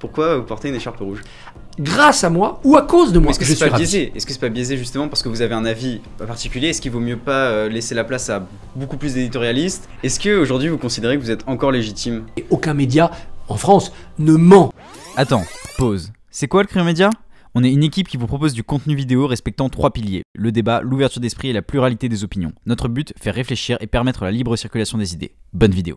pourquoi vous portez une écharpe rouge Grâce à moi ou à cause de moi. Est-ce que, c'est pas biaisé Est-ce que c'est pas biaisé justement parce que vous avez un avis particulier Est-ce qu'il vaut mieux pas euh, laisser la place à beaucoup plus d'éditorialistes Est-ce que aujourd'hui vous considérez que vous êtes encore légitime Et aucun média en France ne ment. Attends, pause. C'est quoi le crime média on est une équipe qui vous propose du contenu vidéo respectant trois piliers le débat, l'ouverture d'esprit et la pluralité des opinions. Notre but, faire réfléchir et permettre la libre circulation des idées. Bonne vidéo.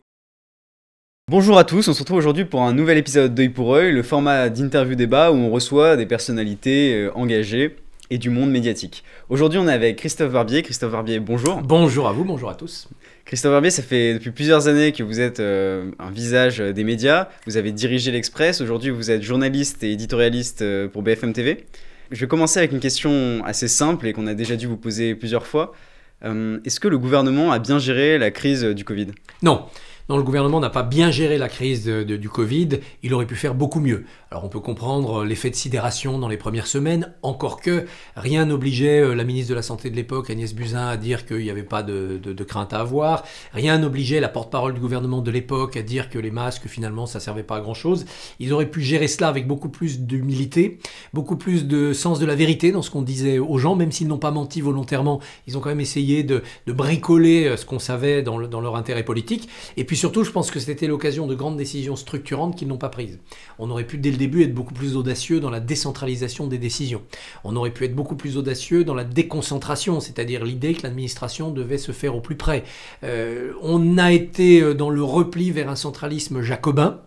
Bonjour à tous, on se retrouve aujourd'hui pour un nouvel épisode d'Oeil pour œil, le format d'interview débat où on reçoit des personnalités euh, engagées et du monde médiatique. Aujourd'hui, on est avec Christophe Barbier. Christophe Barbier, bonjour. Bonjour à vous, bonjour à tous. Christophe Barbier, ça fait depuis plusieurs années que vous êtes euh, un visage euh, des médias. Vous avez dirigé l'Express. Aujourd'hui, vous êtes journaliste et éditorialiste pour BFM TV. Je vais commencer avec une question assez simple et qu'on a déjà dû vous poser plusieurs fois. Est-ce que le gouvernement a bien géré la crise du Covid Non non, le gouvernement n'a pas bien géré la crise du Covid, il aurait pu faire beaucoup mieux. Alors on peut comprendre euh, l'effet de sidération dans les premières semaines, encore que rien n'obligeait euh, la ministre de la Santé de l'époque, Agnès Buzyn, à dire qu'il n'y avait pas de, crainte à avoir, rien n'obligeait la porte-parole du gouvernement de l'époque à dire que les masques, finalement, ça servait pas à grand-chose. Ils auraient pu gérer cela avec beaucoup plus d'humilité, beaucoup plus de sens de la vérité dans ce qu'on disait aux gens, même s'ils n'ont pas menti volontairement, ils ont quand même essayé de, bricoler euh, ce qu'on savait dans, dans leur intérêt politique. Et puis surtout, je pense que c'était l'occasion de grandes décisions structurantes qu'ils n'ont pas prises. On aurait pu dès le début être beaucoup plus audacieux dans la décentralisation des décisions. On aurait pu être beaucoup plus audacieux dans la déconcentration, c'est-à-dire l'idée que l'administration devait se faire au plus près. Euh, on a été euh, dans le repli vers un centralisme jacobin.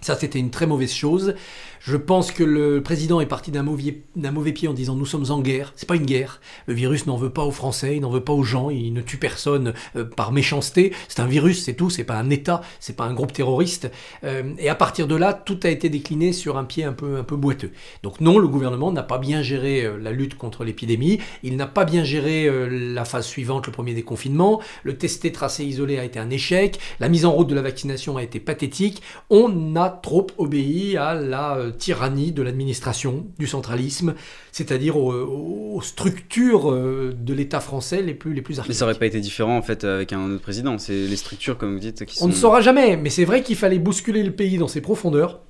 Ça, c'était une très mauvaise chose. Je pense que le président est parti d'un mauvais, mauvais, pied en disant nous sommes en guerre. C'est pas une guerre. Le virus n'en veut pas aux Français, il n'en veut pas aux gens, il ne tue personne euh, par méchanceté. C'est un virus, c'est tout. C'est pas un État, c'est pas un groupe terroriste. Euh, et à partir de là, tout a été décliné sur un pied un peu, un peu boiteux. Donc non, le gouvernement n'a pas bien géré euh, la lutte contre l'épidémie. Il n'a pas bien géré la phase suivante, le premier déconfinement. Le testé, tracé, isolé a été un échec. La mise en route de la vaccination a été pathétique. On a trop obéi à la tyrannie de l'administration, du centralisme, c'est-à-dire aux, structures euh, de l'État français les plus, les plus archaïques. Mais ça n'aurait pas été différent en fait avec un autre président, c'est les structures comme vous dites qui sont... On ne saura jamais, mais c'est vrai qu'il fallait bousculer le pays dans ses profondeurs,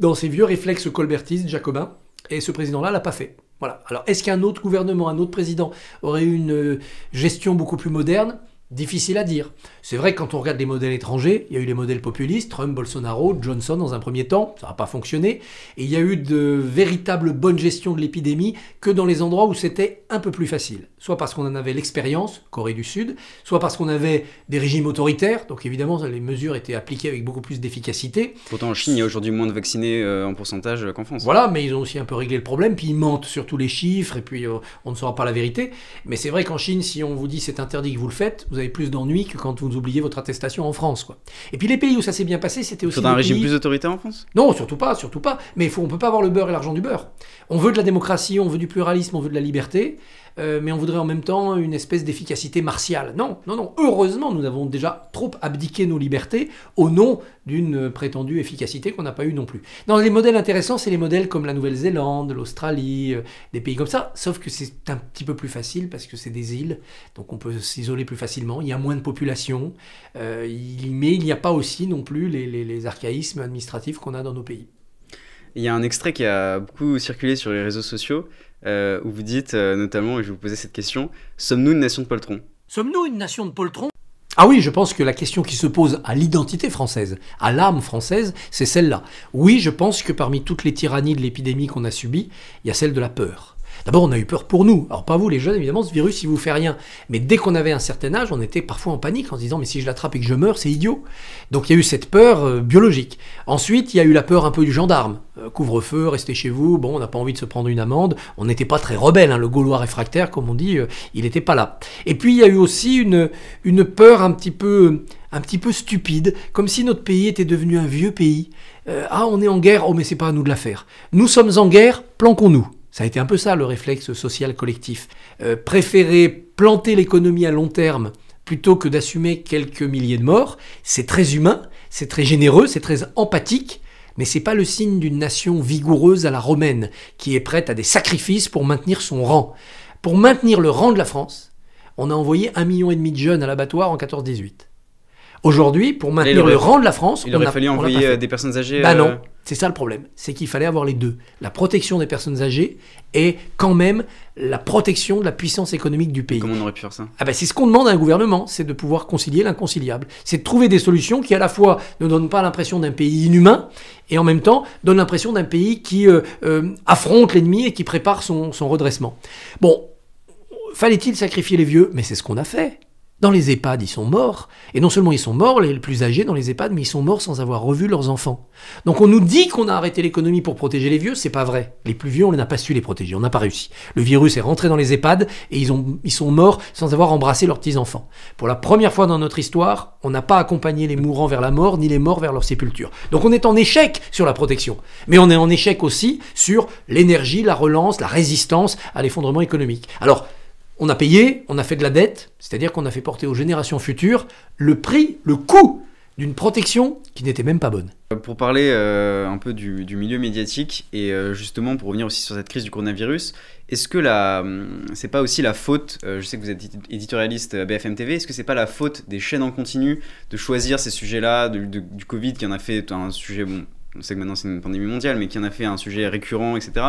dans ses vieux réflexes colbertistes, jacobins, et ce président-là l'a pas fait. Voilà. Alors est-ce qu'un autre gouvernement, un autre président aurait une euh, gestion beaucoup plus moderne Difficile à dire. C'est vrai que quand on regarde les modèles étrangers, il y a eu les modèles populistes, Trump, Bolsonaro, Johnson dans un premier temps, ça n'a pas fonctionné, et il y a eu de véritables bonnes gestions de l'épidémie que dans les endroits où c'était un peu plus facile. Soit parce qu'on en avait l'expérience, Corée du Sud, soit parce qu'on avait des régimes autoritaires, donc évidemment les mesures étaient appliquées avec beaucoup plus d'efficacité. Pourtant en Chine, il y a aujourd'hui moins de vaccinés euh, en pourcentage qu'en France. Voilà, mais ils ont aussi un peu réglé le problème, puis ils mentent sur tous les chiffres, et puis euh, on ne saura pas la vérité. Mais c'est vrai qu'en Chine, si on vous dit c'est interdit que vous le faites, vous avez plus d'ennuis que quand vous oubliez votre attestation en France. Quoi. Et puis les pays où ça s'est bien passé, c'était aussi. C'est un régime plus autoritaire en France Non, surtout pas, surtout pas. Mais faut, on ne peut pas avoir le beurre et l'argent du beurre. On veut de la démocratie, on veut du pluralisme, on veut de la liberté. Euh, mais on voudrait en même temps une espèce d'efficacité martiale. Non, non, non. Heureusement, nous avons déjà trop abdiqué nos libertés au nom d'une prétendue efficacité qu'on n'a pas eue non plus. Dans les modèles intéressants, c'est les modèles comme la Nouvelle-Zélande, l'Australie, euh, des pays comme ça, sauf que c'est un petit peu plus facile parce que c'est des îles, donc on peut s'isoler plus facilement, il y a moins de population, euh, mais il n'y a pas aussi non plus les archaïsmes administratifs qu'on a dans nos pays. Il y a un extrait qui a beaucoup circulé sur les réseaux sociaux, euh, où vous dites euh, notamment, et je vous posais cette question, sommes-nous une nation de poltrons Sommes-nous une nation de poltrons ah oui, je pense que la question qui se pose à l'identité française, à l'âme française, c'est celle-là. Oui, je pense que parmi toutes les tyrannies de l'épidémie qu'on a subies, il y a celle de la peur. D'abord, on a eu peur pour nous. Alors pas vous les jeunes, évidemment, ce virus, il vous fait rien. Mais dès qu'on avait un certain âge, on était parfois en panique en se disant, mais si je l'attrape et que je meurs, c'est idiot. Donc il y a eu cette peur euh, biologique. Ensuite, il y a eu la peur un peu du gendarme. Euh, couvre-feu, restez chez vous, bon, on n'a pas envie de se prendre une amende. On n'était pas très rebelle, hein, le Gaulois réfractaire, comme on dit, euh, il n'était pas là. Et puis, il y a eu aussi une, une peur un petit peu un petit peu stupide, comme si notre pays était devenu un vieux pays. ah, on est en guerre, oh mais c'est pas à nous de la faire. Nous sommes en guerre, planquons-nous. Ça a été un peu ça le réflexe social collectif. Euh, préférer planter l'économie à long terme plutôt que d'assumer quelques milliers de morts, c'est très humain, c'est très généreux, c'est très empathique, mais c'est pas le signe d'une nation vigoureuse à la romaine qui est prête à des sacrifices pour maintenir son rang. Pour maintenir le rang de la France, on a envoyé un million et demi de jeunes à l'abattoir en 14-18. Aujourd'hui, pour maintenir le rang de la France, il aurait fallu envoyer euh, des personnes âgées. Bah euh, non, c'est ça le problème, c'est qu'il fallait avoir les deux, la protection des personnes âgées et quand même la protection de la puissance économique du pays. Comment on aurait pu faire ça ah ben, C'est ce qu'on demande à un gouvernement, c'est de pouvoir concilier l'inconciliable. C'est de trouver des solutions qui à la fois ne donnent pas l'impression d'un pays inhumain et en même temps donnent l'impression d'un pays qui euh, euh, affronte l'ennemi et qui prépare son redressement. Bon, fallait-il sacrifier les vieux Mais c'est ce qu'on a fait. Dans les EHPAD, ils sont morts. Et non seulement ils sont morts, les plus âgés dans les EHPAD, mais ils sont morts sans avoir revu leurs enfants. Donc on nous dit qu'on a arrêté l'économie pour protéger les vieux, c'est pas vrai. Les plus vieux, on n'a pas su les protéger, on n'a pas réussi. Le virus est rentré dans les EHPAD et ils, ils sont morts sans avoir embrassé leurs petits-enfants. Pour la première fois dans notre histoire, on n'a pas accompagné les mourants vers la mort, ni les morts vers leur sépulture. Donc on est en échec sur la protection. Mais on est en échec aussi sur l'énergie, la relance, la résistance à l'effondrement économique. Alors, on a payé, on a fait de la dette, c'est-à-dire qu'on a fait porter aux générations futures le prix, le coût d'une protection qui n'était même pas bonne. Euh, pour parler euh, un peu du, milieu médiatique et euh, justement pour revenir aussi sur cette crise du coronavirus, est-ce que la, hum, c'est pas aussi la faute, je sais que vous êtes éditorialiste à BFM TV, est-ce que c'est pas la faute des chaînes en continu de choisir ces sujets-là, du Covid qui en a fait un sujet, bon, on sait que maintenant c'est une pandémie mondiale, mais qui en a fait un sujet récurrent, etc.,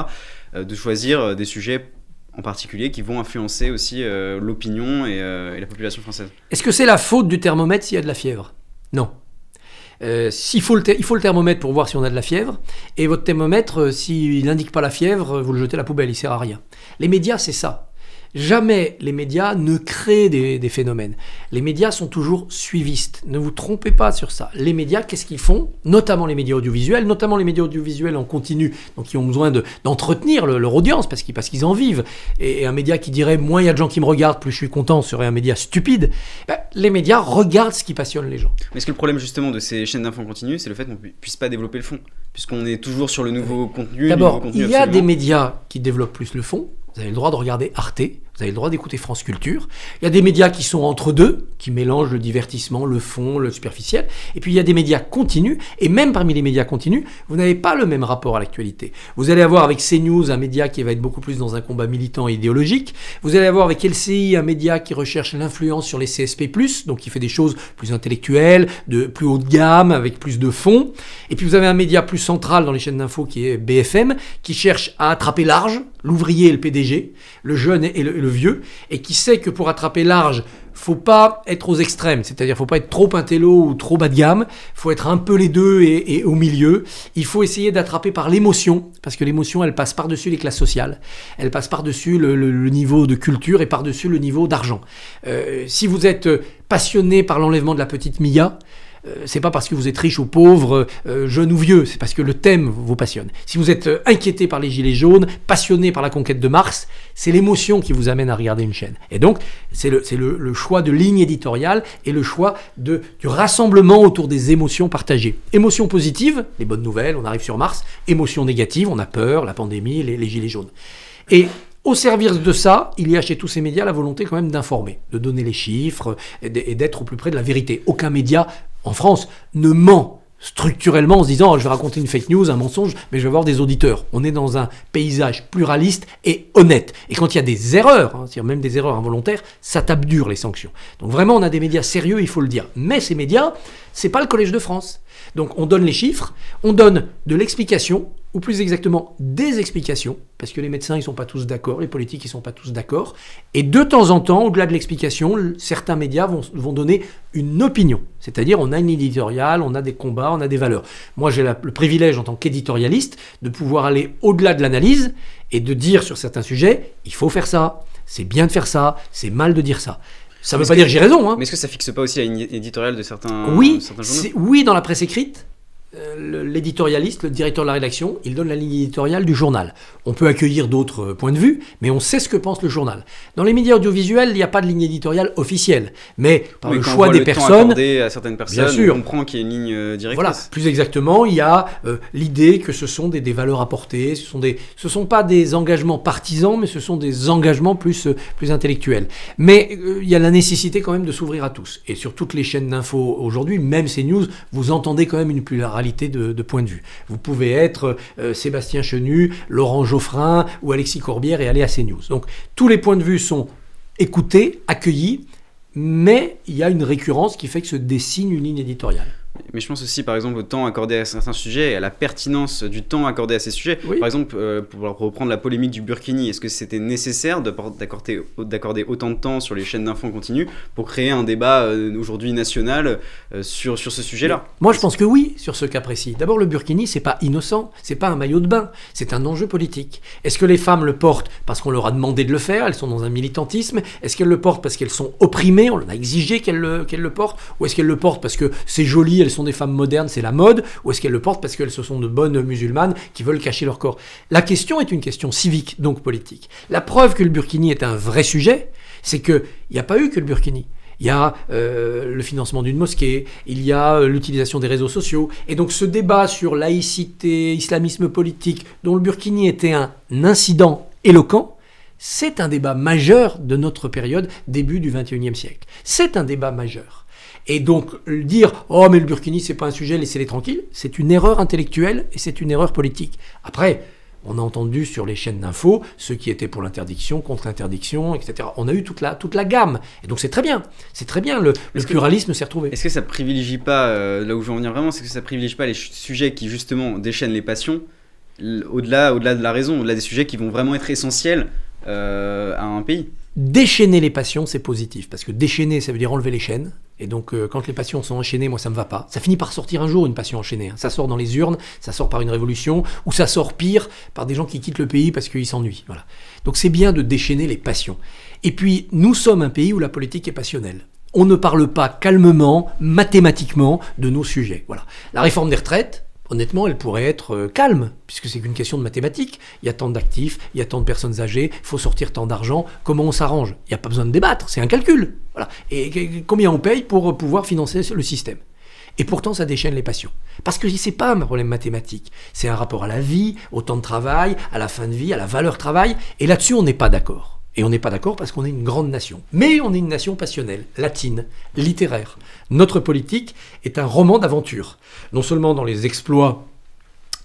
de choisir des sujets en particulier qui vont influencer aussi euh, l'opinion euh, et, la population française. Est-ce que c'est la faute du thermomètre s'il y a de la fièvre Non. Euh, il, faut le thermomètre pour voir si on a de la fièvre, et votre thermomètre, s'il n'indique pas la fièvre, vous le jetez à la poubelle, il sert à rien. Les médias, c'est ça. Jamais les médias ne créent des, phénomènes. Les médias sont toujours suivistes. Ne vous trompez pas sur ça. Les médias, qu'est-ce qu'ils font Notamment les médias audiovisuels, notamment les médias audiovisuels en continu, donc ils ont besoin d'entretenir leur audience parce qu'ils en vivent. Et, un média qui dirait moins il y a de gens qui me regardent, plus je suis content, serait un média stupide. Ben, les médias regardent ce qui passionne les gens. Mais est-ce que le problème justement de ces chaînes d'infos continu, c'est le fait qu'on ne puisse pas développer le fond puisqu'on est toujours sur le nouveau contenu. D'abord, il y a des médias qui développent plus le fond, vous avez le droit de regarder Arte, vous avez le droit d'écouter France Culture. Il y a des médias qui sont entre deux, qui mélangent le divertissement, le fond, le superficiel. Et puis il y a des médias continus. Et même parmi les médias continus, vous n'avez pas le même rapport à l'actualité. Vous allez avoir avec CNews un média qui va être beaucoup plus dans un combat militant et idéologique. Vous allez avoir avec LCI un média qui recherche l'influence sur les CSP+, donc qui fait des choses plus intellectuelles, de plus haut de gamme, avec plus de fond. Et puis vous avez un média plus central dans les chaînes d'infos qui est BFM, qui cherche à attraper large l'ouvrier et le PDG, le jeune et le vieux, et qui sait que pour attraper large, faut pas être aux extrêmes, c'est-à-dire faut pas être trop intello ou trop bas de gamme, faut être un peu les deux et, au milieu. Il faut essayer d'attraper par l'émotion, parce que l'émotion, elle passe par-dessus les classes sociales, elle passe par-dessus le, niveau de culture et par-dessus le niveau d'argent. Euh, si vous êtes passionné par l'enlèvement de la petite Mia, euh, c'est pas parce que vous êtes riche ou pauvre, euh, jeune ou vieux, c'est parce que le thème vous passionne. Si vous êtes euh, inquiété par les gilets jaunes, passionné par la conquête de Mars, c'est l'émotion qui vous amène à regarder une chaîne. Et donc, c'est le, choix de ligne éditoriale et le choix du rassemblement autour des émotions partagées. Émotions positives, les bonnes nouvelles, on arrive sur Mars. Émotions négatives, on a peur, la pandémie, les, les gilets jaunes. Et au service de ça, il y a chez tous ces médias la volonté quand même d'informer, de donner les chiffres et d'être au plus près de la vérité. Aucun média en France, ne ment structurellement en se disant oh, je vais raconter une fake news, un mensonge, mais je vais avoir des auditeurs. On est dans un paysage pluraliste et honnête. Et quand il y a des erreurs, hein, même des erreurs involontaires, ça tape dur les sanctions. Donc vraiment, on a des médias sérieux, il faut le dire. Mais ces médias, c'est pas le Collège de France. Donc on donne les chiffres, on donne de l'explication, ou plus exactement des explications, parce que les médecins, ils ne sont pas tous d'accord, les politiques, ils ne sont pas tous d'accord, et de temps en temps, au-delà de l'explication, certains médias vont, donner une opinion, c'est-à-dire on a une éditoriale, on a des combats, on a des valeurs. Moi, j'ai le privilège en tant qu'éditorialiste de pouvoir aller au-delà de l'analyse et de dire sur certains sujets, il faut faire ça, c'est bien de faire ça, c'est mal de dire ça. Ça ne veut pas dire que j'ai raison. Hein. Mais est-ce que ça fixe pas aussi à une éditoriale de certains, certains journaux Oui, dans la presse écrite, euh, l'éditorialiste, le directeur de la rédaction, il donne la ligne éditoriale du journal. On peut accueillir d'autres euh, points de vue, mais on sait ce que pense le journal. Dans les médias audiovisuels, il n'y a pas de ligne éditoriale officielle, mais par le choix des personnes, à certaines personnes, sûr, on comprend qu'il y a une ligne euh, directrice. Voilà, plus exactement, il y a l'idée que ce sont des, valeurs apportées, ce sont des, ce sont pas des engagements partisans, mais ce sont des engagements plus plus intellectuels. Mais il y a la nécessité quand même de s'ouvrir à tous, et sur toutes les chaînes d'info aujourd'hui, même CNews, vous entendez quand même une pluralité de, points de vue. Vous pouvez être euh, Sébastien Chenu, Laurent Geoffrin ou Alexis Corbière et aller à CNews. Donc tous les points de vue sont écoutés, accueillis, mais il y a une récurrence qui fait que se dessine une ligne éditoriale. Mais je pense aussi, par exemple, au temps accordé à certains sujets, et à la pertinence du temps accordé à ces sujets. Par exemple, euh, pour reprendre la polémique du Burkini, est-ce que c'était nécessaire d'accorder autant de temps sur les chaînes d'infos continues pour créer un débat euh, aujourd'hui national euh, sur, sur ce sujet-là Moi, je pense que oui, sur ce cas précis. D'abord, le Burkini, c'est pas innocent, c'est pas un maillot de bain, c'est un enjeu politique. Est-ce que les femmes le portent parce qu'on leur a demandé de le faire, elles sont dans un militantisme Est-ce qu'elles le portent parce qu'elles sont opprimées, on a exigé qu'elles le, le portent Ou est-ce qu'elles le portent parce que c'est joli, elles sont des femmes modernes, c'est la mode, ou est-ce qu'elles le portent parce qu'elles se sont de bonnes musulmanes qui veulent cacher leur corps La question est une question civique, donc politique. La preuve que le burkini est un vrai sujet, c'est qu'il n'y a pas eu que le burkini. Il y a euh, le financement d'une mosquée, il y a euh, l'utilisation des réseaux sociaux. Et donc ce débat sur laïcité, islamisme politique, dont le Burkini était un incident éloquent, c'est un débat majeur de notre période, début du XXIe siècle. C'est un débat majeur. Et donc dire oh mais le Burkini c'est pas un sujet, laissez-les tranquilles, c'est une erreur intellectuelle et c'est une erreur politique. Après, on a entendu sur les chaînes d'infos ceux qui étaient pour l'interdiction, contre l'interdiction, etc. On a eu toute la, toute la gamme. Et donc c'est très bien. C'est très bien. Le, pluralisme s'est retrouvé. Est-ce que ça privilégie pas, euh, là où je veux en venir vraiment, c'est que ça privilégie pas les sujets qui justement déchaînent les passions au-delà au -delà de la raison, au-delà des sujets qui vont vraiment être essentiels euh, à un pays. Déchaîner les passions, c'est positif, parce que déchaîner, ça veut dire enlever les chaînes. Et donc, euh, quand les passions sont enchaînées, moi, ça me va pas. Ça finit par sortir un jour, une passion enchaînée. Hein. Ça sort dans les urnes, ça sort par une révolution, ou ça sort pire, par des gens qui quittent le pays parce qu'ils s'ennuient. Voilà. Donc, c'est bien de déchaîner les passions. Et puis, nous sommes un pays où la politique est passionnelle on ne parle pas calmement, mathématiquement de nos sujets. Voilà. La réforme des retraites, honnêtement, elle pourrait être euh, calme, puisque c'est qu'une question de mathématiques. Il y a tant d'actifs, il y a tant de personnes âgées, il faut sortir tant d'argent, comment on s'arrange Il n'y a pas besoin de débattre, c'est un calcul. Voilà. Et combien on paye pour euh, pouvoir financer le système et pourtant, ça déchaîne les passions. Parce que sais pas un problème mathématique. C'est un rapport à la vie, au temps de travail, à la fin de vie, à la valeur travail. Et là-dessus, on n'est pas d'accord. Et on n'est pas d'accord parce qu'on est une grande nation. Mais on est une nation passionnelle, latine, littéraire. Notre politique est un roman d'aventure, non seulement dans les exploits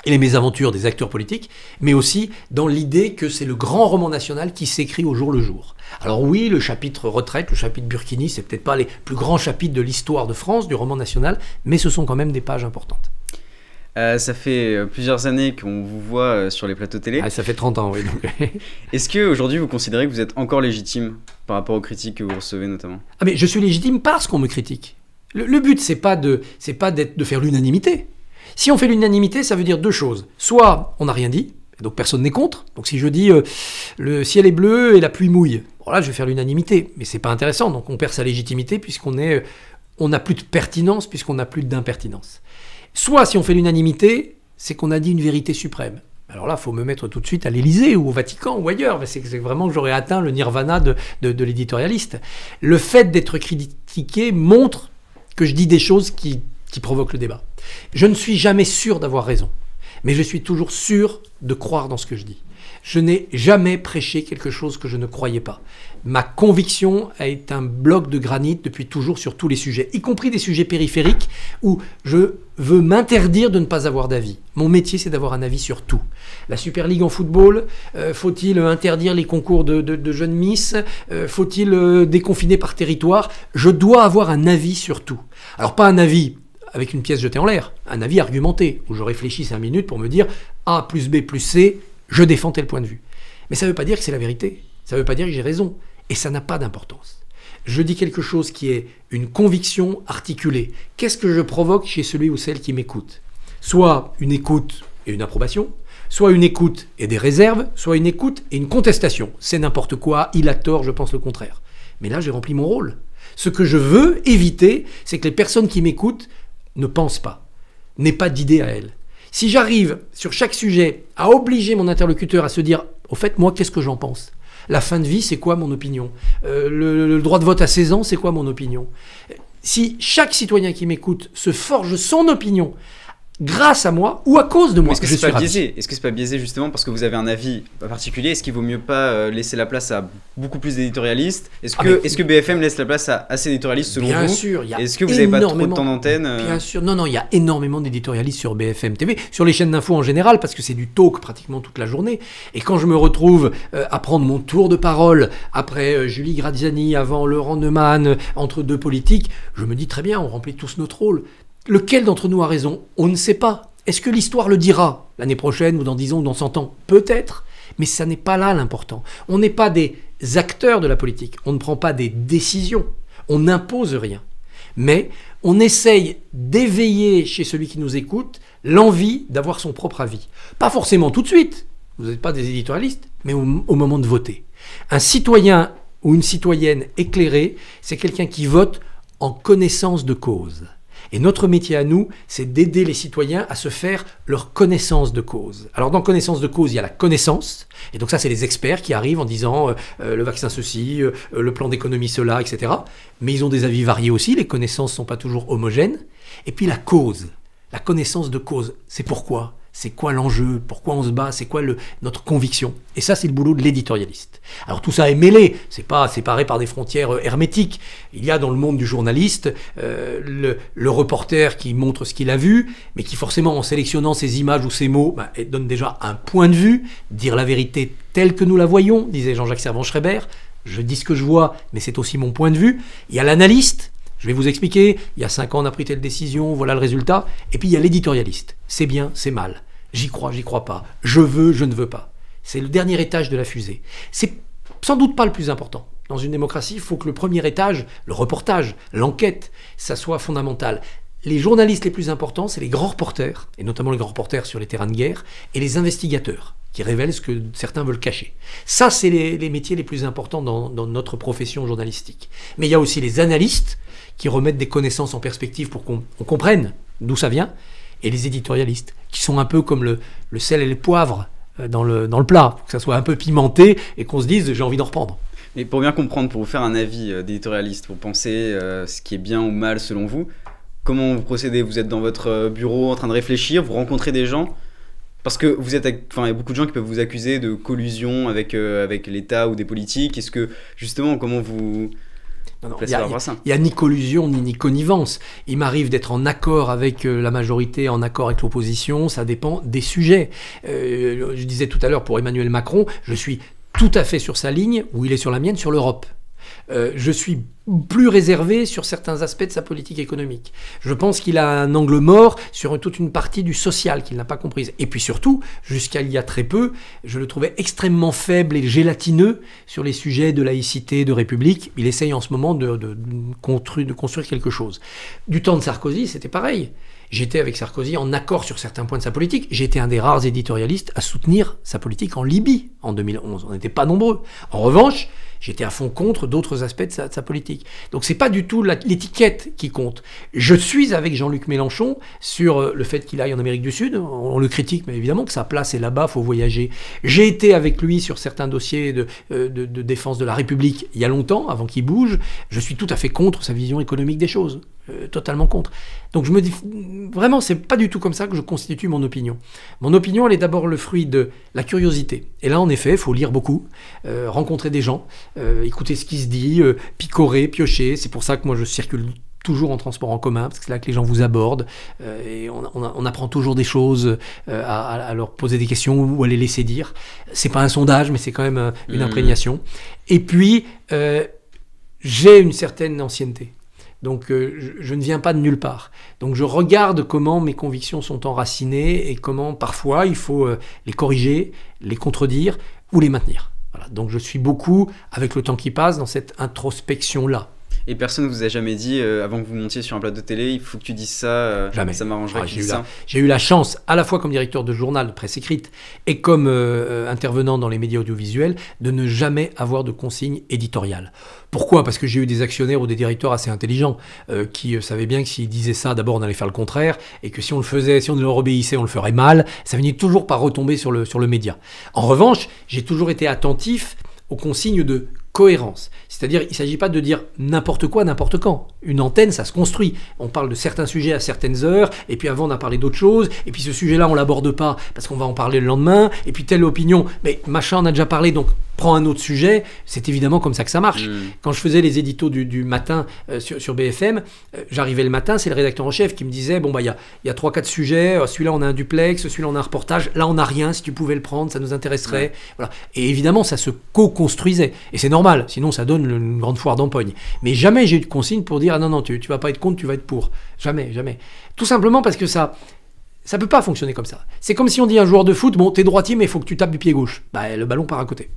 et les mésaventures des acteurs politiques, mais aussi dans l'idée que c'est le grand roman national qui s'écrit au jour le jour. Alors oui, le chapitre retraite, le chapitre Burkini, c'est peut-être pas les plus grands chapitres de l'histoire de France, du roman national, mais ce sont quand même des pages importantes. Euh, ça fait euh, plusieurs années qu'on vous voit euh, sur les plateaux télé. Ah, ça fait 30 ans, oui. Est-ce qu'aujourd'hui, vous considérez que vous êtes encore légitime par rapport aux critiques que vous recevez notamment Ah, mais je suis légitime parce qu'on me critique. Le, but, c'est pas, de, pas de faire l'unanimité. Si on fait l'unanimité, ça veut dire deux choses. Soit on n'a rien dit, donc personne n'est contre. Donc si je dis le ciel est bleu et la pluie mouille, voilà, je vais faire l'unanimité, mais c'est pas intéressant. Donc on perd sa légitimité puisqu'on on n'a plus de pertinence puisqu'on n'a plus d'impertinence. Soit, si on fait l'unanimité, c'est qu'on a dit une vérité suprême. Alors là, il faut me mettre tout de suite à l'Élysée ou au Vatican ou ailleurs. C'est vraiment que j'aurais atteint le nirvana de, l'éditorialiste. Le fait d'être critiqué montre que je dis des choses qui provoquent le débat. Je ne suis jamais sûr d'avoir raison, mais je suis toujours sûr de croire dans ce que je dis. Je n'ai jamais prêché quelque chose que je ne croyais pas. Ma conviction est un bloc de granit depuis toujours sur tous les sujets, y compris des sujets périphériques où je veux m'interdire de ne pas avoir d'avis. Mon métier, c'est d'avoir un avis sur tout. La Super League en football, euh, faut-il interdire les concours de, jeunes Miss euh, Faut-il euh, déconfiner par territoire Je dois avoir un avis sur tout. Alors pas un avis avec une pièce jetée en l'air, un avis argumenté, où je réfléchis un minutes pour me dire A plus B plus C, je défends tel point de vue. Mais ça ne veut pas dire que c'est la vérité. Ça ne veut pas dire que j'ai raison. Et ça n'a pas d'importance. Je dis quelque chose qui est une conviction articulée. Qu'est-ce que je provoque chez celui ou celle qui m'écoute Soit une écoute et une approbation, soit une écoute et des réserves, soit une écoute et une contestation. C'est n'importe quoi, il a tort, je pense le contraire. Mais là, j'ai rempli mon rôle. Ce que je veux éviter, c'est que les personnes qui m'écoutent ne pensent pas, n'aient pas d'idée à elles. Si j'arrive sur chaque sujet à obliger mon interlocuteur à se dire, au fait, moi, qu'est-ce que j'en pense la fin de vie, c'est quoi mon opinion euh, le, le, droit de vote à 16 ans, c'est quoi mon opinion Si chaque citoyen qui m'écoute se forge son opinion grâce à moi ou à cause de moi. Est-ce que c'est pas biaisé Est-ce que c'est pas biaisé justement parce que vous avez un avis particulier Est-ce qu'il vaut mieux pas euh, laisser la place à beaucoup plus d'éditorialistes ah, Est-ce que, que BFM laisse la place à assez d'éditorialistes selon vous Bien sûr, il y a Est-ce que vous n'avez pas trop de temps d'antenne euh Bien sûr, non, non, il y a énormément d'éditorialistes sur BFM TV, sur les chaînes d'infos en général, parce que c'est du talk pratiquement toute la journée. Et quand je me retrouve euh, à prendre mon tour de parole après Julie Graziani, avant Laurent Neumann, entre deux politiques, je me dis très bien, on remplit tous notre rôle. Lequel d'entre nous a raison On ne sait pas. Est-ce que l'histoire le dira l'année prochaine ou dans 10 ans ou dans 100 ans Peut-être, mais ça n'est pas là l'important. On n'est pas des acteurs de la politique, on ne prend pas des décisions, on n'impose rien. Mais on essaye d'éveiller chez celui qui nous écoute l'envie d'avoir son propre avis. Pas forcément tout de suite, vous n'êtes pas des éditorialistes, mais au, au moment de voter. Un citoyen ou une citoyenne éclairée, c'est quelqu'un qui vote en connaissance de cause. Et notre métier à nous, c'est d'aider les citoyens à se faire leur connaissance de cause. Alors dans connaissance de cause, il y a la connaissance, et donc ça c'est les experts qui arrivent en disant euh, euh, le vaccin ceci, euh, le plan d'économie cela, etc. Mais ils ont des avis variés aussi, les connaissances ne sont pas toujours homogènes. Et puis la cause, la connaissance de cause, c'est pourquoi c'est quoi l'enjeu, pourquoi on se bat, c'est quoi notre conviction. Et ça, c'est le boulot de l'éditorialiste. Alors tout ça est mêlé, c'est pas séparé par des frontières euh, hermétiques. Il y a dans le monde du journaliste euh, le, reporter qui montre ce qu'il a vu, mais qui forcément, en sélectionnant ses images ou ses mots, bah, donne déjà un point de vue, dire la vérité telle que nous la voyons, disait Jean-Jacques Servan-Schreiber. Je dis ce que je vois, mais c'est aussi mon point de vue. Il y a l'analyste je vais vous expliquer, il y a cinq ans on a pris telle décision, voilà le résultat. Et puis il y a l'éditorialiste. C'est bien, c'est mal. J'y crois, j'y crois pas. Je veux, je ne veux pas. C'est le dernier étage de la fusée. C'est sans doute pas le plus important. Dans une démocratie, il faut que le premier étage, le reportage, l'enquête, ça soit fondamental. Les journalistes les plus importants, c'est les grands reporters, et notamment les grands reporters sur les terrains de guerre, et les investigateurs, qui révèlent ce que certains veulent cacher. Ça, c'est les, métiers les plus importants dans, dans notre profession journalistique. Mais il y a aussi les analystes, qui remettent des connaissances en perspective pour qu'on comprenne d'où ça vient, et les éditorialistes, qui sont un peu comme le, le sel et le poivre euh, dans le, dans le plat, pour que ça soit un peu pimenté et qu'on se dise j'ai envie d'en reprendre. Mais pour bien comprendre, pour vous faire un avis euh, d'éditorialiste, pour penser euh, ce qui est bien ou mal selon vous, comment vous procédez Vous êtes dans votre bureau en train de réfléchir, vous rencontrez des gens parce que vous êtes, enfin, il y a beaucoup de gens qui peuvent vous accuser de collusion avec, avec l'État ou des politiques. Est-ce que justement, comment vous, il n'y a, ni collusion ni, connivence. Il m'arrive d'être en accord avec euh, la majorité, en accord avec l'opposition, ça dépend des sujets. Euh, je disais tout à l'heure pour Emmanuel Macron, je suis tout à fait sur sa ligne, où il est sur la mienne, sur l'Europe. Euh, je suis plus réservé sur certains aspects de sa politique économique. Je pense qu'il a un angle mort sur toute une partie du social qu'il n'a pas comprise. Et puis surtout, jusqu'à il y a très peu, je le trouvais extrêmement faible et gélatineux sur les sujets de laïcité, de république. Il essaye en ce moment de, de construire quelque chose. Du temps de Sarkozy, c'était pareil. J'étais avec Sarkozy en accord sur certains points de sa politique. J'étais un des rares éditorialistes à soutenir sa politique en Libye en 2011. On n'était pas nombreux. En revanche, J'étais à fond contre d'autres aspects de sa, politique. Donc c'est pas du tout l'étiquette qui compte. Je suis avec Jean-Luc Mélenchon sur euh, le fait qu'il aille en Amérique du Sud. On, le critique, mais évidemment que sa place est là-bas, faut voyager. J'ai été avec lui sur certains dossiers euh, de, de, défense de la République il y a longtemps, avant qu'il bouge. Je suis tout à fait contre sa vision économique des choses. Euh, totalement contre. Donc je me dis, vraiment, c'est pas du tout comme ça que je constitue mon opinion. Mon opinion, elle est d'abord le fruit de la curiosité. Et là, en effet, il faut lire beaucoup, rencontrer des gens, euh, écouter ce qui se dit, euh, picorer, piocher. C'est pour ça que moi je circule toujours en transport en commun, parce que c'est là que les gens vous abordent, euh, et on, apprend toujours des choses, euh, à, à, leur poser des questions ou à les laisser dire. C'est pas un sondage, mais c'est quand même une mmh. imprégnation. Et puis, j'ai une certaine ancienneté. Donc je, ne viens pas de nulle part. Donc je regarde comment mes convictions sont enracinées et comment parfois il faut les corriger, les contredire ou les maintenir donc je suis beaucoup, avec le temps qui passe, dans cette introspection-là et personne ne vous a jamais dit euh, avant que vous montiez sur un plateau de télé, il faut que tu dises ça, euh, jamais. ça m'arrangerait. Ah, j'ai, eu la, eu la chance, à la fois comme directeur de journal, de presse écrite, et comme euh, intervenant dans les médias audiovisuels, de ne jamais avoir de consigne éditoriale. Pourquoi Parce que j'ai eu des actionnaires ou des directeurs assez intelligents qui savaient bien que s'ils disaient ça, d'abord on allait faire le contraire, et que si on le faisait, si on leur obéissait, on le ferait mal. Ça venait toujours par retomber sur le, sur le média. En revanche, j'ai toujours été attentif aux consignes de cohérence. C'est-à-dire, il ne s'agit pas de dire n'importe quoi, n'importe quand. Une antenne, ça se construit. On parle de certains sujets à certaines heures, et puis avant, on a parlé d'autres choses, et puis ce sujet-là, on l'aborde pas parce qu'on va en parler le lendemain, et puis telle opinion, mais machin, on a déjà parlé, donc un autre sujet. C'est évidemment comme ça que ça marche. Mm. Quand je faisais les éditos du, matin euh, sur, BFM, euh, j'arrivais le matin, c'est le rédacteur en chef qui me disait Bon, bah, il y a, y a 3-4 sujets, euh, celui-là on a un duplex, celui-là on a un reportage, là on n'a rien, si tu pouvais le prendre, ça nous intéresserait. Voilà. Et évidemment, ça se co-construisait. Et c'est normal, sinon ça donne une grande foire d'empoigne. Mais jamais j'ai eu de consigne pour dire Ah non, non, tu, tu vas pas être contre, tu vas être pour. Jamais, jamais. Tout simplement parce que ça. Ça peut pas fonctionner comme ça. C'est comme si on dit à un joueur de foot, bon, t'es droitier, mais il faut que tu tapes du pied gauche. Bah, le ballon part à côté.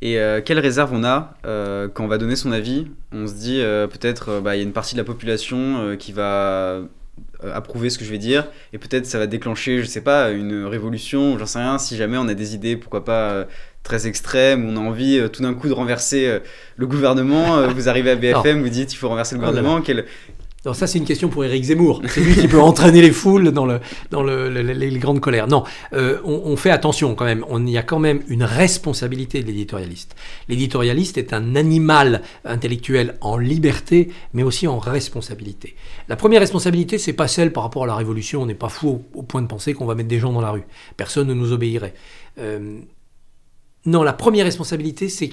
Et quelles euh, quelle réserve on a euh, quand on va donner son avis On se dit euh, peut-être bah, il y a une partie de la population qui va approuver ce que je vais dire et peut-être ça va déclencher je sais pas une révolution j'en sais rien si jamais on a des idées pourquoi pas très extrêmes on a envie tout d'un coup de renverser le gouvernement vous arrivez à BFM vous dites il faut renverser le oh gouvernement quelle, ça c'est une question pour Éric Zemmour. C'est lui qui peut entraîner les foules dans, les, grandes colères. Non, euh, on, fait attention quand même. il y a quand même une responsabilité de l'éditorialiste. L'éditorialiste est un animal intellectuel en liberté, mais aussi en responsabilité. La première responsabilité, c'est pas celle par rapport à la révolution. On n'est pas fou au, point de penser qu'on va mettre des gens dans la rue. Personne ne nous obéirait. Euh, non, la première responsabilité, c'est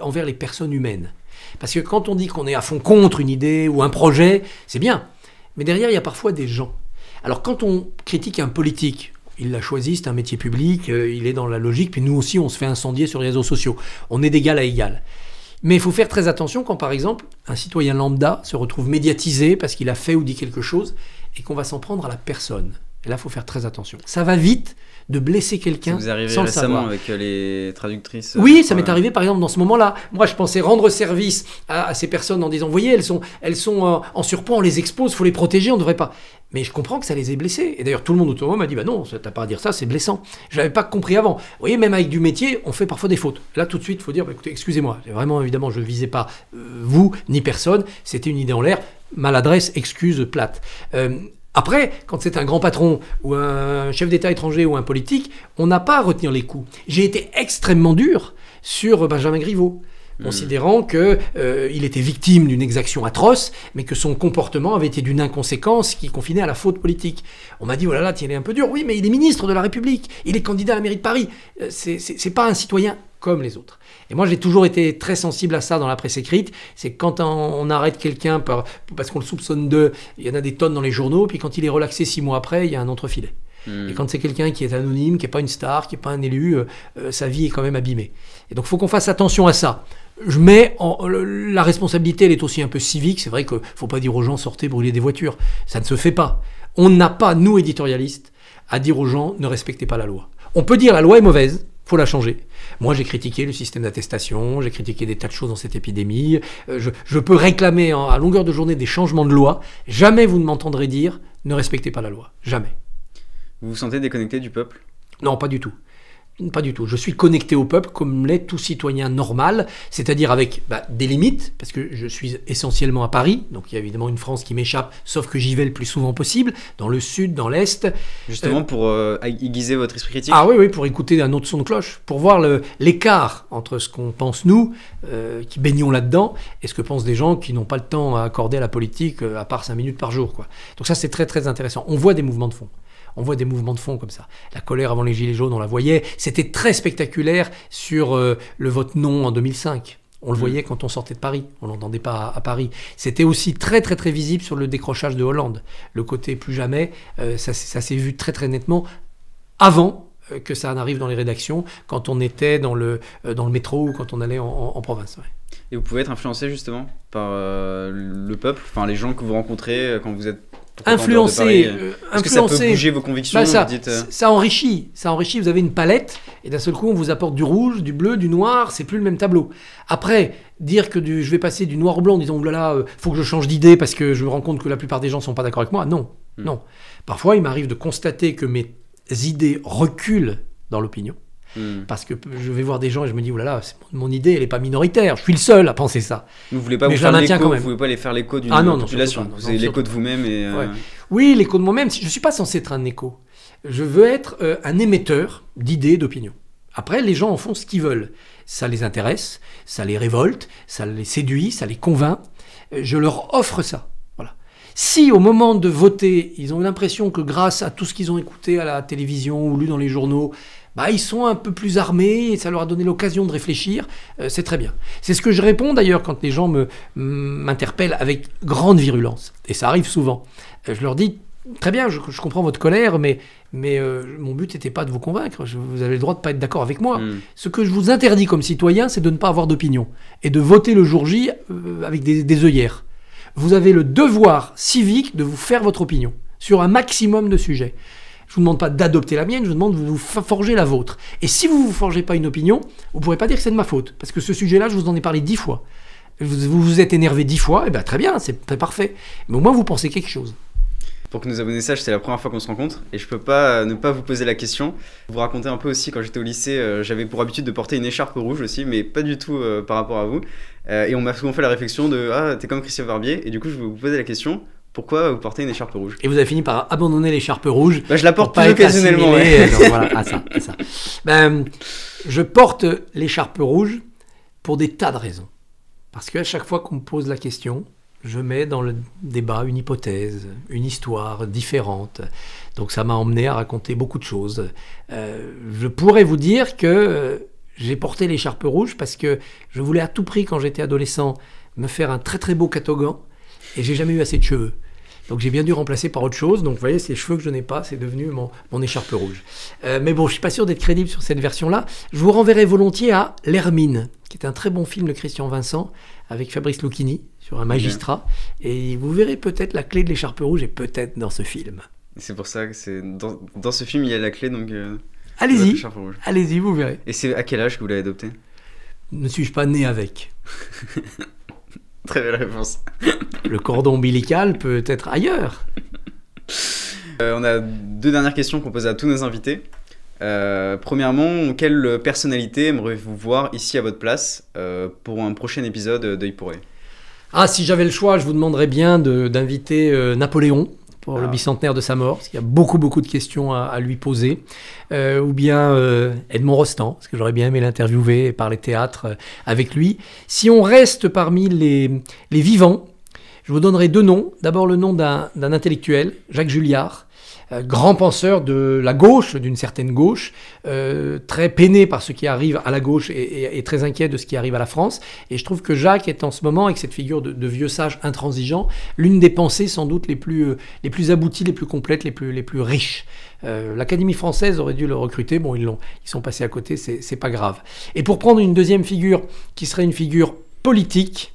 envers les personnes humaines. Parce que quand on dit qu'on est à fond contre une idée ou un projet, c'est bien. Mais derrière, il y a parfois des gens. Alors quand on critique un politique, il l'a choisi, c'est un métier public, euh, il est dans la logique, puis nous aussi, on se fait incendier sur les réseaux sociaux. On est d'égal à égal. Mais il faut faire très attention quand, par exemple, un citoyen lambda se retrouve médiatisé parce qu'il a fait ou dit quelque chose et qu'on va s'en prendre à la personne. Et là, il faut faire très attention. Ça va vite, de blesser quelqu'un sans savoir. vous arrivez récemment avec euh, les traductrices euh, Oui, ça m'est arrivé par exemple dans ce moment-là. Moi, je pensais rendre service à, ces personnes en disant, vous voyez, elles sont, elles sont euh, en surpoids, on les expose, faut les protéger, on ne devrait pas. Mais je comprends que ça les ait blessées. Et d'ailleurs, tout le monde autour de moi m'a dit, bah non, t'as pas à dire ça, c'est blessant. Je l'avais pas compris avant. Vous voyez, même avec du métier, on fait parfois des fautes. Là, tout de suite, faut dire, bah, écoutez, excusez-moi, vraiment, évidemment, je ne visais pas vous ni personne, c'était une idée en l'air, maladresse, excuse plate. Après, quand c'est un grand patron ou un chef d'État étranger ou un politique, on n'a pas à retenir les coups. J'ai été extrêmement dur sur Benjamin Griveaux. Hmm. considérant que euh, il était victime d'une exaction atroce, mais que son comportement avait été d'une inconséquence qui confinait à la faute politique. On m'a dit, voilà oh là tiens, il est un peu dur. Oui, mais il est ministre de la République, il est candidat à la mairie de Paris. Euh, c'est c'est pas un citoyen comme les autres. Et moi, j'ai toujours été très sensible à ça dans la presse écrite. C'est quand on, arrête quelqu'un parce qu'on le soupçonne d'eux il y en a des tonnes dans les journaux, puis quand il est relaxé six mois après, il y a un autre filet. Hmm. Et quand c'est quelqu'un qui est anonyme, qui n'est pas une star, qui n'est pas un élu, euh, sa vie est quand même abîmée. Et donc il faut qu'on fasse attention à ça je mets la responsabilité, elle est aussi un peu civique. C'est vrai qu'il ne faut pas dire aux gens sortez brûlez des voitures. Ça ne se fait pas. On n'a pas, nous éditorialistes, à dire aux gens ne respectez pas la loi. On peut dire la loi est mauvaise, faut la changer. Moi, j'ai critiqué le système d'attestation, j'ai critiqué des tas de choses dans cette épidémie. Euh, je, peux réclamer à longueur de journée des changements de loi. Jamais vous ne m'entendrez dire ne respectez pas la loi. Jamais. Vous vous sentez déconnecté du peuple Non, pas du tout. Pas du tout. Je suis connecté au peuple comme l'est tout citoyen normal, c'est-à-dire avec bah, des limites, parce que je suis essentiellement à Paris, donc il y a évidemment une France qui m'échappe, sauf que j'y vais le plus souvent possible, dans le sud, dans l'est. Justement euh, pour euh, aiguiser votre esprit critique Ah oui, oui, pour écouter un autre son de cloche, pour voir l'écart entre ce qu'on pense nous, euh, qui baignons là-dedans, et ce que pensent des gens qui n'ont pas le temps à accorder à la politique à part cinq minutes par jour. Quoi. Donc ça c'est très très intéressant. On voit des mouvements de fond on voit des mouvements de fond comme ça. La colère avant les Gilets jaunes, on la voyait. C'était très spectaculaire sur euh, le vote non en 2005. On le mm. voyait quand on sortait de Paris, on l'entendait pas à, Paris. C'était aussi très très très visible sur le décrochage de Hollande. Le côté plus jamais, euh, ça, ça s'est vu très très nettement avant euh, que ça n'arrive dans les rédactions, quand on était dans le, dans le métro ou quand on allait en, province. Et vous pouvez être influencé justement par le peuple, enfin les gens que vous rencontrez quand vous êtes influencer, euh, ça peut bouger vos convictions bah, euh. ça, enrichit, ça enrichit. Vous avez une palette et d'un seul coup on vous apporte du rouge, du bleu, du noir. C'est plus le même tableau. Après, dire que je vais passer du noir au blanc, en disant là là, euh, faut que je change d'idée parce que je me rends compte que la plupart des gens ne sont pas d'accord avec moi. Non, hmm. non. Parfois, il m'arrive de constater que mes idées reculent dans l'opinion Hmm. Parce que je vais voir des gens et je me dis, oulala, oh mon idée, elle n'est pas minoritaire. Je suis le seul à penser ça. Vous voulez pas mais vous faire vous voulez pas les faire l'écho d'une ah population. Vous avez l'écho de vous-même et. Euh, oui, l'écho de moi-même. Je suis pas censé être un écho. Je veux être euh, un émetteur d'idées, d'opinions. Après, les gens en font ce qu'ils veulent. Ça les intéresse, ça les révolte, ça les séduit, ça les convainc. Euh, je leur offre ça. Voilà. Si au moment de voter, ils ont l'impression que grâce à tout ce qu'ils ont écouté à la télévision ou lu dans les journaux, bah, ils sont un peu plus armés et ça leur a donné l'occasion de réfléchir. Euh, c'est très bien. C'est ce que je réponds d'ailleurs quand les gens m'interpellent avec grande virulence. Et ça arrive souvent. Euh, je leur dis Très bien, je, comprends votre colère, mais, euh, mon but n'était pas de vous convaincre. vous avez le droit de ne pas être d'accord avec moi. Hmm. Ce que je vous interdis comme citoyen, c'est de ne pas avoir d'opinion et de voter le jour J avec des, des œillères. Vous avez le devoir civique de vous faire votre opinion sur un maximum de sujets. Je vous demande pas d'adopter la mienne, je vous demande de vous forger la vôtre. Et si vous vous forgez pas une opinion, vous pourrez pas dire que c'est de ma faute, parce que ce sujet-là, je vous en ai parlé dix fois. Vous vous êtes énervé dix fois, et eh bien très bien, c'est parfait. Mais au moins vous pensez quelque chose pour que nous abonnés ça, c'est la première fois qu'on se rencontre et je peux pas euh, ne pas vous poser la question. Vous raconter un peu aussi quand j'étais au lycée, euh, j'avais pour habitude de porter une écharpe rouge aussi, mais pas du tout euh, par rapport à vous. et on m'a souvent fait la réflexion de ah t'es comme Christophe Barbier et du coup je vais vous poser la question pourquoi vous portez une écharpe rouge Et vous avez fini par abandonner l'écharpe rouge. Bah, je la porte pas occasionnellement. je porte l'écharpe rouge pour des tas de raisons. Parce qu'à chaque fois qu'on me pose la question, je mets dans le débat une hypothèse, une histoire différente. Donc ça m'a emmené à raconter beaucoup de choses. Euh, je pourrais vous dire que euh, j'ai porté l'écharpe rouge parce que je voulais à tout prix, quand j'étais adolescent, me faire un très très beau catogan et j'ai jamais eu assez de cheveux. Donc j'ai bien dû remplacer par autre chose. Donc vous voyez, ces cheveux que je n'ai pas, c'est devenu mon, mon, écharpe rouge. Euh, mais bon, je suis pas sûr d'être crédible sur cette version-là. Je vous renverrai volontiers à L'Hermine, qui est un très bon film de Christian Vincent avec Fabrice Lucchini sur un eh magistrat. Et vous verrez peut-être la clé de l'écharpe rouge et peut-être dans ce film. C'est pour ça que c'est dans, ce film il y a la clé donc. Euh, allez-y, allez-y, vous verrez. Et c'est à quel âge que vous l'avez adopté Ne suis-je pas né avec Très belle réponse. Le cordon ombilical peut être ailleurs. Euh, on a deux dernières questions qu'on pose à tous nos invités. Euh, premièrement, quelle personnalité aimeriez-vous voir ici à votre place euh, pour un prochain épisode d'œil pourré Ah, si j'avais le choix, je vous demanderais bien d'inviter Napoléon pour le ah. bicentenaire de sa mort, parce qu'il y a beaucoup, beaucoup de questions à, lui poser. Euh, ou bien euh, Edmond Rostand, parce que j'aurais bien aimé l'interviewer et parler théâtre euh, avec lui. Si on reste parmi les, les, vivants, je vous donnerai deux noms. D'abord le nom d'un, d'un intellectuel, Jacques Julliard, euh, grand penseur de la gauche, d'une certaine gauche, euh, très peiné par ce qui arrive à la gauche et, très inquiet de ce qui arrive à la France. Et je trouve que Jacques est en ce moment, avec cette figure de, vieux sage intransigeant, l'une des pensées sans doute les plus, euh, les plus abouties, les plus complètes, les plus, les plus riches. L'Académie française aurait dû le recruter, bon ils l'ont, ils sont passés à côté, c'est pas grave. Et pour prendre une deuxième figure qui serait une figure politique,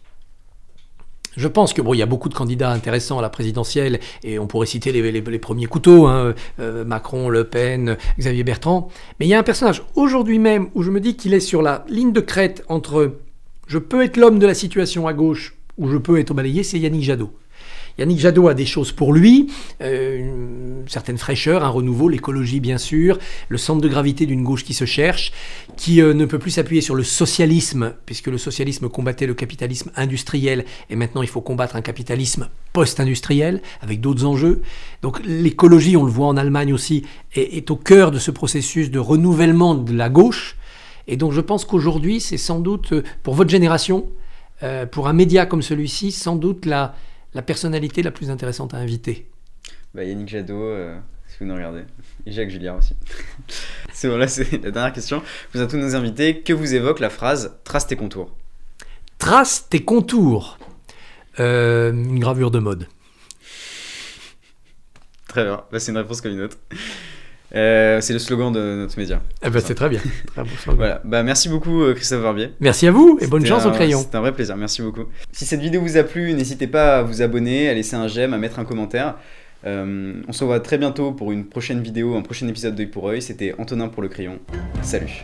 je pense que bon, il y a beaucoup de candidats intéressants à la présidentielle et on pourrait citer les, premiers couteaux, hein, euh, Macron, Le Pen, Xavier Bertrand. Mais il y a un personnage aujourd'hui même où je me dis qu'il est sur la ligne de crête entre je peux être l'homme de la situation à gauche ou je peux être balayé, c'est Yannick Jadot. Yannick Jadot a des choses pour lui, euh, une certaine fraîcheur, un renouveau, l'écologie bien sûr, le centre de gravité d'une gauche qui se cherche, qui euh, ne peut plus s'appuyer sur le socialisme, puisque le socialisme combattait le capitalisme industriel, et maintenant il faut combattre un capitalisme post-industriel, avec d'autres enjeux. Donc l'écologie, on le voit en Allemagne aussi, est, au cœur de ce processus de renouvellement de la gauche. Et donc je pense qu'aujourd'hui, c'est sans doute, euh, pour votre génération, pour un média comme celui-ci, sans doute la, la personnalité la plus intéressante à inviter bah, Yannick Jadot, euh, si vous nous regardez, et Jacques Julliard aussi. c'est bon, là c'est la dernière question. Vous êtes tous nos invités, que vous évoque la phrase Trace tes contours Trace tes contours euh, Une gravure de mode. Très bien, bah, c'est une réponse comme une autre. Euh, c'est le slogan de notre média. Eh ben, c'est très bien. Bah, merci beaucoup, euh, Christophe Barbier. Merci à vous et bonne chance au crayon. C'est un vrai plaisir. Merci beaucoup. Si cette vidéo vous a plu, n'hésitez pas à vous abonner, à laisser un j'aime, à mettre un commentaire. Euh, on se revoit très bientôt pour une prochaine vidéo, un prochain épisode d'œil pour Oeil C'était Antonin pour le crayon. Salut.